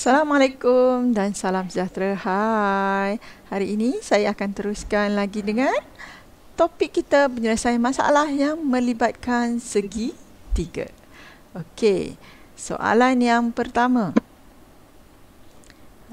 Assalamualaikum dan salam sejahtera. Hai. Hari ini saya akan teruskan lagi dengan topik kita penyelesaian masalah yang melibatkan segi tiga. Okey. Soalan yang pertama.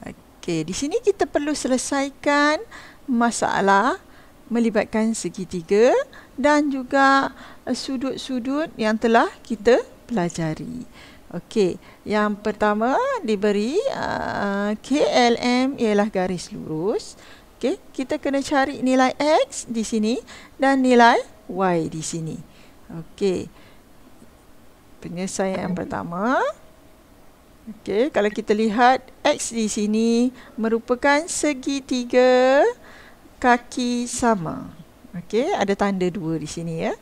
Okey, di sini kita perlu selesaikan masalah melibatkan segi tiga dan juga sudut-sudut yang telah kita pelajari. Okey, yang pertama diberi uh, KLM ialah garis lurus. Okey, kita kena cari nilai x di sini dan nilai y di sini. Okey. Penyelesaian yang pertama. Okey, kalau kita lihat x di sini merupakan segitiga kaki sama. Okey, ada tanda dua di sini ya.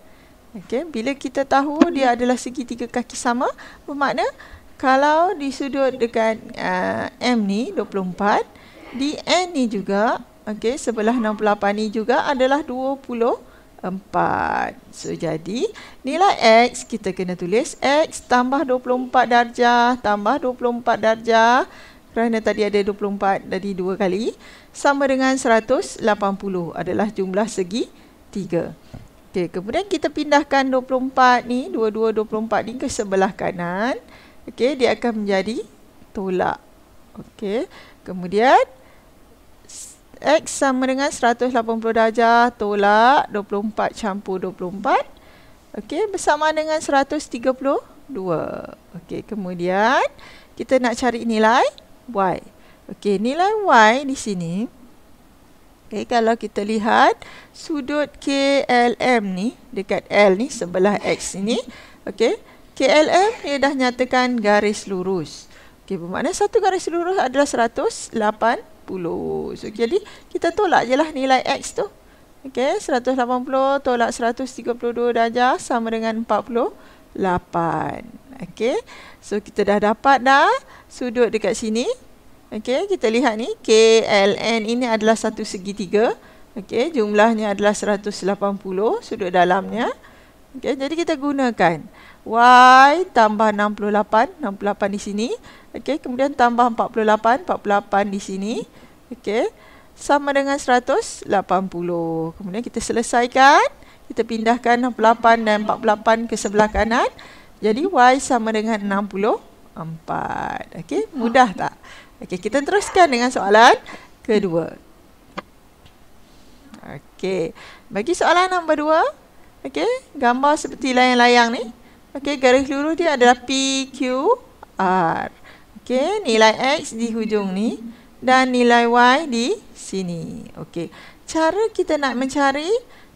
Okay, bila kita tahu dia adalah segitiga kaki sama, bermakna kalau di sudut dekat uh, M ni 24, di N ni juga, okay, sebelah 68 ni juga adalah 24. So jadi, nilai x kita kena tulis x tambah 24 darjah tambah 24 darjah kerana tadi ada 24 dari dua kali sama dengan 180 adalah jumlah segi 3. Okey, kemudian kita pindahkan 24 ni, 22, 24 ni ke sebelah kanan. Okey, dia akan menjadi tolak. Okey, kemudian X sama dengan 180 darjah tolak 24 campur 24. Okey, bersama dengan 132. Okey, kemudian kita nak cari nilai Y. Okey, nilai Y di sini Okay, kalau kita lihat sudut KLM ni dekat L ni sebelah X ini. Okay, KLM dia dah nyatakan garis lurus. Okay, bermakna satu garis lurus adalah 180. So, jadi kita tolak je lah nilai X tu. Okay, 180 tolak 132 darjah sama dengan 48. Okay, so kita dah dapat dah sudut dekat sini Okey, kita lihat ni KLN ini adalah satu segitiga. Okey, jumlahnya adalah 180 sudut dalamnya. Okey, jadi kita gunakan y tambah 68, 68 di sini. Okey, kemudian tambah 48, 48 di sini. Okey. Sama dengan 180. Kemudian kita selesaikan, kita pindahkan 68 dan 48 ke sebelah kanan. Jadi y sama dengan empat. Okey, mudah tak? Okey, kita teruskan dengan soalan kedua. Okey, bagi soalan nombor dua. Okey, gambar seperti layang-layang ni. Okey, garis lurus dia adalah PQR. Okey, nilai X di hujung ni dan nilai Y di sini. Okey, cara kita nak mencari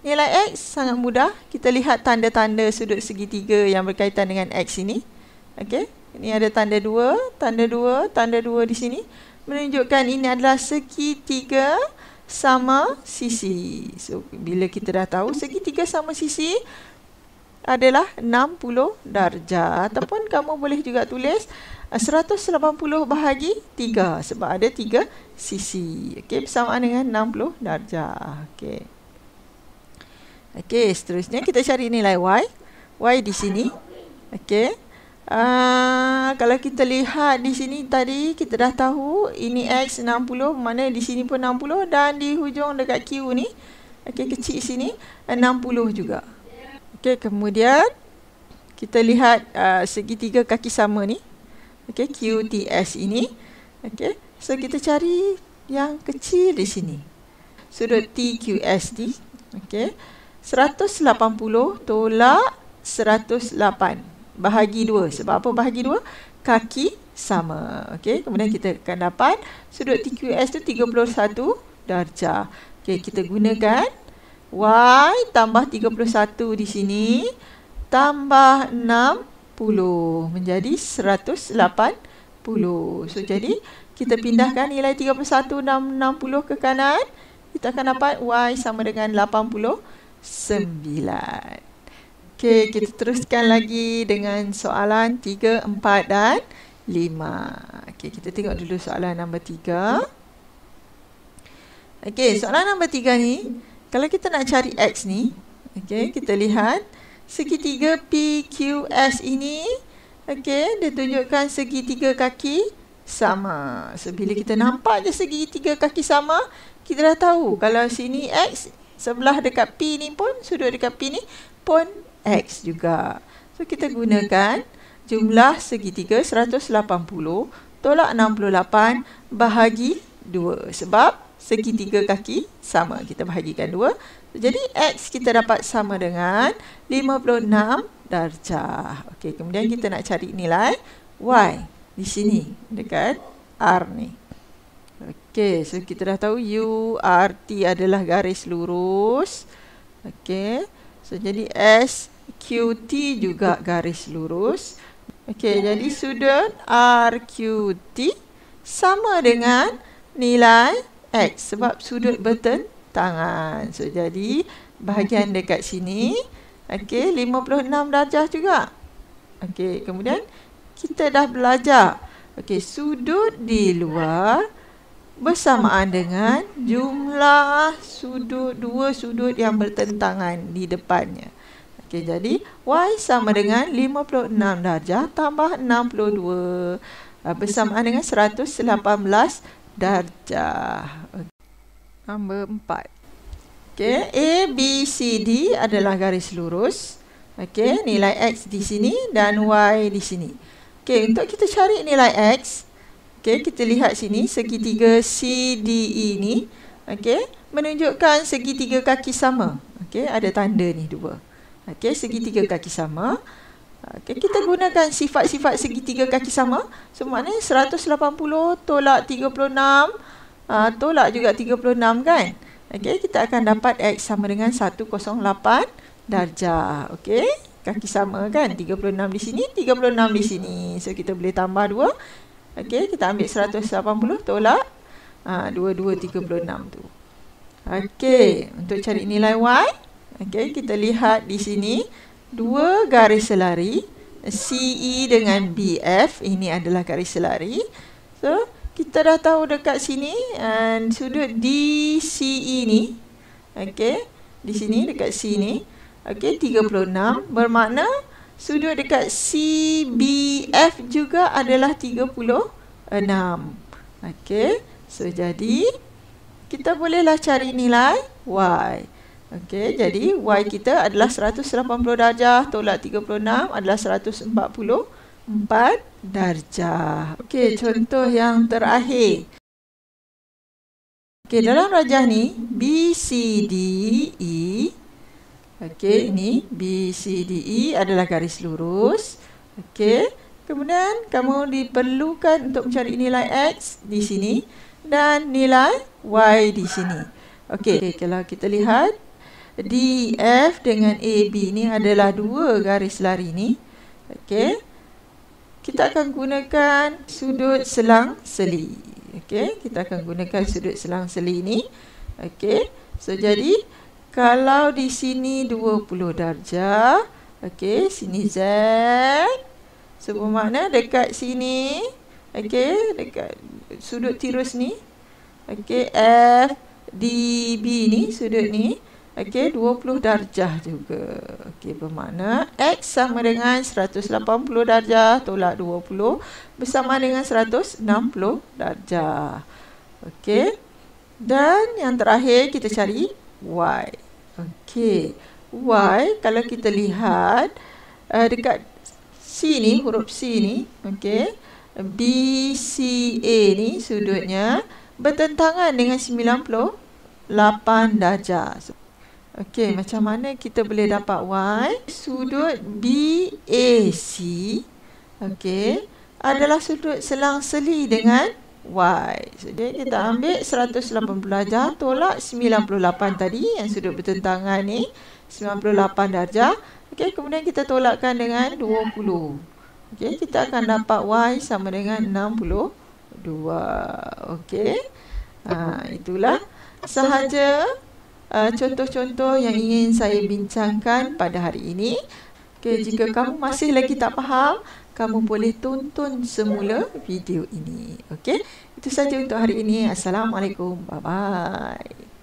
nilai X sangat mudah. Kita lihat tanda-tanda sudut segitiga yang berkaitan dengan X ini. Okey, ni ada tanda dua, tanda dua, tanda dua di sini menunjukkan ini adalah segitiga sama sisi. So bila kita dah tahu segitiga sama sisi adalah 60 darjah ataupun kamu boleh juga tulis 180 eh, bahagi 3 sebab ada 3 sisi. Okey bersamaan dengan 60 darjah. Okey. Okey, seterusnya kita cari nilai y. Y di sini. Okey. Uh, kalau kita lihat di sini tadi kita dah tahu ini X 60 mana di sini pun 60 dan di hujung dekat Q ni okay, kecil sini 60 eh, juga okay, kemudian kita lihat uh, segitiga kaki sama ni okay, QTS ini okay, so kita cari yang kecil di sini sudut TQSD okay, 180 tolak 108 bahagi dua. Sebab apa bahagi dua? Kaki sama. Okey, kemudian kita akan dapat sudut TQS tu 31 darjah. Okey, kita gunakan Y tambah 31 di sini tambah 60 menjadi 180. So, jadi kita pindahkan nilai 31 dan 60 ke kanan. Kita akan dapat Y sama dengan 89. Okey, kita teruskan lagi dengan soalan 3, 4 dan 5. Okey, kita tengok dulu soalan nombor 3. Okey, soalan nombor 3 ni, kalau kita nak cari X ni, okey, kita lihat segitiga PQS ini, okey, dia tunjukkan segitiga kaki sama. So, bila kita nampak je segitiga kaki sama, kita dah tahu kalau sini X, sebelah dekat P ni pun, sudut dekat P ni pun X juga. So kita gunakan jumlah segitiga 180 tolak 68 bahagi 2. Sebab segitiga kaki sama. Kita bahagikan 2. Jadi X kita dapat sama dengan 56 darjah. Okey, kemudian kita nak cari nilai Y di sini dekat R ni. Okey, so kita dah tahu U, R, T adalah garis lurus. Okey, so jadi S QT juga garis lurus. Okey, ya. jadi sudut RQT sama dengan nilai X sebab sudut bertentangan. So, jadi bahagian dekat sini, okey, 56 darjah juga. Okey, kemudian kita dah belajar. Okey, sudut di luar bersamaan dengan jumlah sudut, dua sudut yang bertentangan di depannya. Okey, jadi Y sama dengan 56 darjah tambah 62 uh, ah, bersamaan dengan 118 darjah. Nombor 4. Okey, A, B, C, D adalah garis lurus. Okey, nilai X di sini dan Y di sini. Okey, untuk kita cari nilai X, okey, kita lihat sini segitiga C, D, E ini. Okey, menunjukkan segitiga kaki sama. Okey, ada tanda ni dua. Okey, segitiga kaki sama. Hmm? Okey, kita gunakan sifat-sifat segitiga kaki sama. So, maknanya 180 tolak 36 uh, ah, hmm. tolak juga 36 kan? Okey, kita akan dapat X sama dengan 108 darjah. Okey, kaki sama kan? 36 di sini, 36 di sini. So, kita boleh tambah 2. Okey, kita ambil 180 tolak uh, ah, 2236 tu. Okey, untuk cari nilai Y. Okey, kita lihat di sini dua garis selari CE dengan BF ini adalah garis selari. So, kita dah tahu dekat sini and sudut DCE ni okey, di sini dekat sini okey 36 bermakna sudut dekat CBF juga adalah 36. Okey, so jadi kita bolehlah cari nilai y. Okey, jadi y kita adalah 180 darjah tolak 36 adalah 144 darjah. Okey, contoh yang terakhir. Okey, dalam rajah ni B C D E. Okey, ini B C D E adalah garis lurus. Okey. Kemudian kamu diperlukan untuk mencari nilai x di sini dan nilai y di sini. Okey, okay, kalau kita lihat DF dengan AB ni adalah dua garis lari ni. Okey. Kita akan gunakan sudut selang seli. Okey, kita akan gunakan sudut selang seli ni. Okey. So jadi kalau di sini 20 darjah, okey, sini Z. So bermakna dekat sini, okey, dekat sudut tirus ni, okey, F DB ni sudut ni Okey, 20 darjah juga. Okey, bermakna X sama dengan 180 darjah tolak 20 bersama dengan 160 darjah. Okey. Dan yang terakhir kita cari Y. Okey. Y, kalau kita lihat uh, dekat C ni, huruf C ni. Okey. B, C, A ni sudutnya bertentangan dengan 98 darjah. Okey, okay. macam mana kita boleh dapat Y? Sudut BAC okay, adalah sudut selang seli dengan Y. Jadi so, kita ambil 180 darjah tolak 98 tadi yang sudut bertentangan ni 98 darjah. Okey, kemudian kita tolakkan dengan 20. Okey, kita akan dapat Y sama dengan 62. Okey. Ha, itulah sahaja Uh, contoh-contoh yang ingin saya bincangkan pada hari ini. Okay, jika kamu masih lagi tak faham, kamu hmm. boleh tonton semula video ini. Okay, itu saja untuk hari ini. Assalamualaikum. Bye-bye.